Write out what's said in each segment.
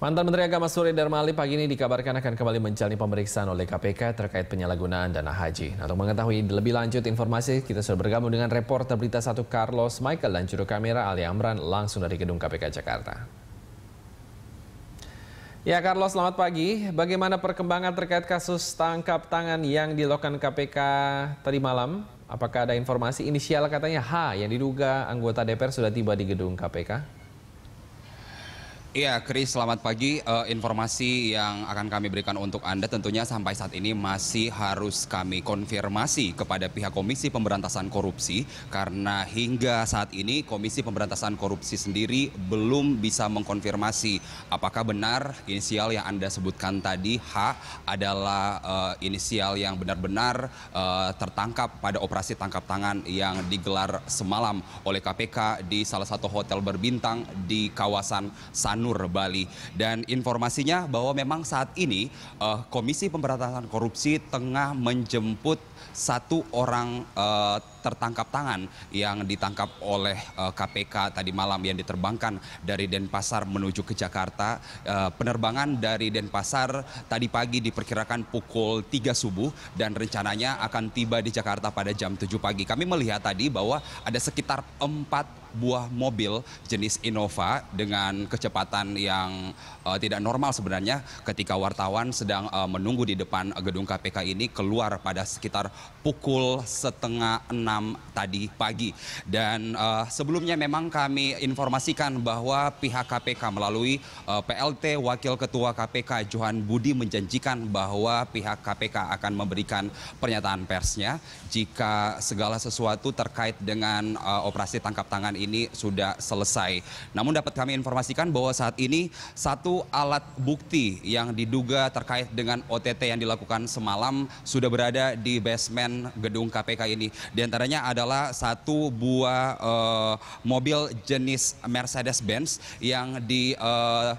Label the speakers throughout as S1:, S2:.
S1: Mantan Menteri Agama Surya Darmali pagi ini dikabarkan akan kembali menjalani pemeriksaan oleh KPK terkait penyalahgunaan dana haji. Nah, untuk mengetahui lebih lanjut informasi, kita sudah bergabung dengan reporter Berita Satu Carlos Michael dan juru kamera Ali Amran langsung dari gedung KPK Jakarta. Ya Carlos, selamat pagi. Bagaimana perkembangan terkait kasus tangkap tangan yang dilakukan KPK tadi malam? Apakah ada informasi inisial katanya H yang diduga anggota DPR sudah tiba di gedung KPK?
S2: Iya, Kris, selamat pagi. Uh, informasi yang akan kami berikan untuk Anda tentunya sampai saat ini masih harus kami konfirmasi kepada pihak Komisi Pemberantasan Korupsi karena hingga saat ini Komisi Pemberantasan Korupsi sendiri belum bisa mengkonfirmasi apakah benar inisial yang Anda sebutkan tadi H adalah uh, inisial yang benar-benar uh, tertangkap pada operasi tangkap tangan yang digelar semalam oleh KPK di salah satu hotel berbintang di kawasan San Sanur Bali dan informasinya bahwa memang saat ini uh, Komisi Pemberantasan Korupsi tengah menjemput satu orang uh, tertangkap tangan yang ditangkap oleh uh, eh, KPK tadi malam yang diterbangkan dari Denpasar menuju ke Jakarta. Uh, penerbangan dari Denpasar tadi pagi diperkirakan pukul 3 subuh dan rencananya akan tiba di Jakarta pada jam 7 pagi. Kami melihat tadi bahwa ada sekitar 4 buah mobil jenis Innova dengan kecepatan yang uh, tidak normal sebenarnya ketika wartawan sedang uh, menunggu di depan gedung KPK ini keluar pada sekitar pukul setengah enam 6 tadi pagi. Dan uh, sebelumnya memang kami informasikan bahwa pihak KPK melalui uh, eh, PLT Wakil Ketua KPK Johan Budi menjanjikan bahwa pihak KPK akan memberikan pernyataan persnya jika segala sesuatu terkait dengan uh, operasi tangkap tangan ini sudah selesai. Namun dapat kami informasikan bahwa saat ini satu alat bukti yang diduga terkait dengan OTT yang dilakukan semalam sudah berada di basement gedung KPK ini. Di antara diantaranya adalah satu buah uh, mobil jenis Mercedes-Benz yang di... Uh,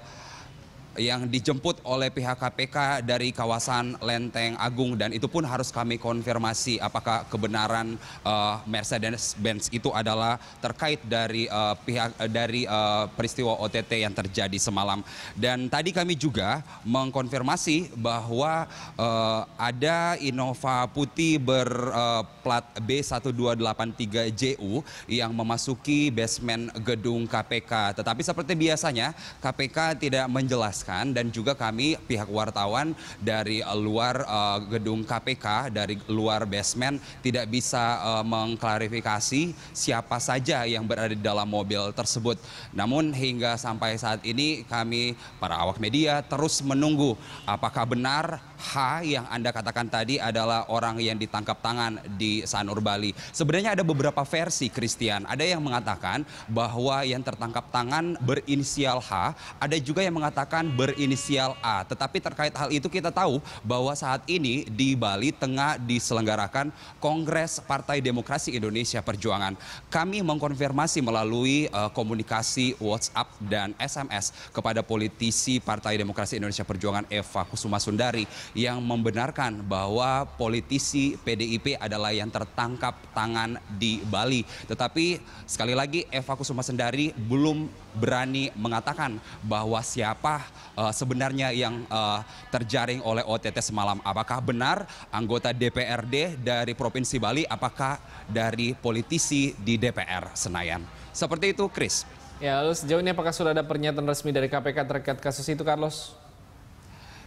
S2: yang dijemput oleh pihak KPK dari kawasan Lenteng Agung dan itu pun harus kami konfirmasi apakah kebenaran uh, Mercedes-Benz itu adalah terkait dari uh, pihak eh, dari uh, peristiwa OTT yang terjadi semalam dan tadi kami juga mengkonfirmasi bahwa uh, ada Innova putih berplat uh, B1283JU yang memasuki basement gedung KPK tetapi seperti biasanya KPK tidak menjelaskan menjelaskan dan juga kami pihak wartawan dari luar uh, gedung KPK dari luar basement tidak bisa uh, mengklarifikasi siapa saja yang berada di dalam mobil tersebut. Namun hingga sampai saat ini kami para awak media terus menunggu apakah benar H yang Anda katakan tadi adalah orang yang ditangkap tangan di Sanur Bali. Sebenarnya ada beberapa versi Christian. Ada yang mengatakan bahwa yang tertangkap tangan berinisial H, ada juga yang mengatakan berinisial A. Tetapi terkait hal itu kita tahu bahwa saat ini di Bali tengah diselenggarakan Kongres Partai Demokrasi Indonesia Perjuangan. Kami mengkonfirmasi melalui uh, komunikasi WhatsApp dan SMS kepada politisi Partai Demokrasi Indonesia Perjuangan Eva Kusuma Sundari yang membenarkan bahwa politisi PDIP adalah yang tertangkap tangan di Bali. Tetapi sekali lagi Eva Kusuma Sundari belum berani mengatakan bahwa siapa uh, sebenarnya yang uh, terjaring oleh OTT semalam. Apakah benar anggota DPRD dari Provinsi Bali, apakah dari politisi di DPR Senayan? Seperti itu, Chris.
S1: Ya, lalu sejauh ini apakah sudah ada pernyataan resmi dari KPK terkait kasus itu, Carlos?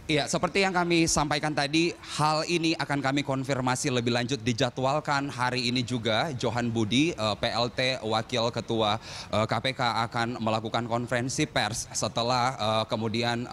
S2: Iya, seperti yang kami sampaikan tadi, hal ini akan kami konfirmasi lebih lanjut dijadwalkan hari ini juga Johan Budi eh, PLT Wakil Ketua KPK eh, akan melakukan konferensi pers setelah eh, kemudian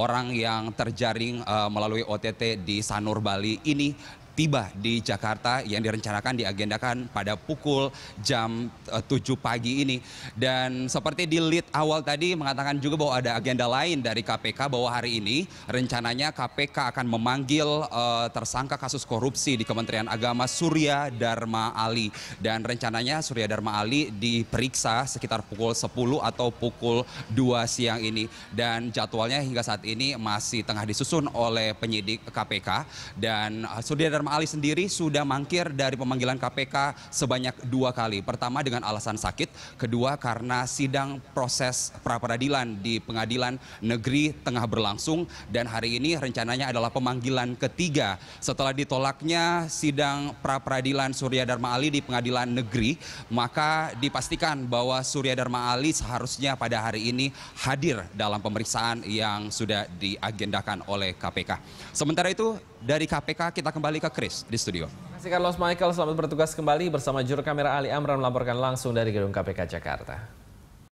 S2: orang yang terjaring melalui OTT di Sanur Bali ini tiba di Jakarta yang direncanakan diagendakan pada pukul jam 7 eh, pagi ini. Dan seperti di lead awal tadi mengatakan juga bahwa ada agenda lain dari KPK bahwa hari ini rencananya KPK akan memanggil uh, tersangka kasus korupsi di Kementerian Agama Surya Dharma Ali dan rencananya Surya Dharma Ali diperiksa sekitar pukul 10 atau pukul 2 siang ini dan jadwalnya hingga saat ini masih tengah disusun oleh penyidik KPK dan eh, Surya Dharma Dharma Ali sendiri sudah mangkir dari pemanggilan KPK sebanyak dua kali. Pertama dengan alasan sakit, kedua karena sidang proses pra-peradilan di pengadilan negeri tengah berlangsung dan hari ini rencananya adalah pemanggilan ketiga. Setelah ditolaknya sidang pra-peradilan Surya Dharma Ali di pengadilan negeri, maka dipastikan bahwa Surya Dharma Ali seharusnya pada hari ini hadir dalam pemeriksaan yang sudah diagendakan oleh KPK. Sementara itu dari KPK kita kembali ke Chris di studio. Terima
S1: kasih Carlos Michael, selamat bertugas kembali bersama juru kamera Ali Amran melaporkan langsung dari gedung KPK Jakarta.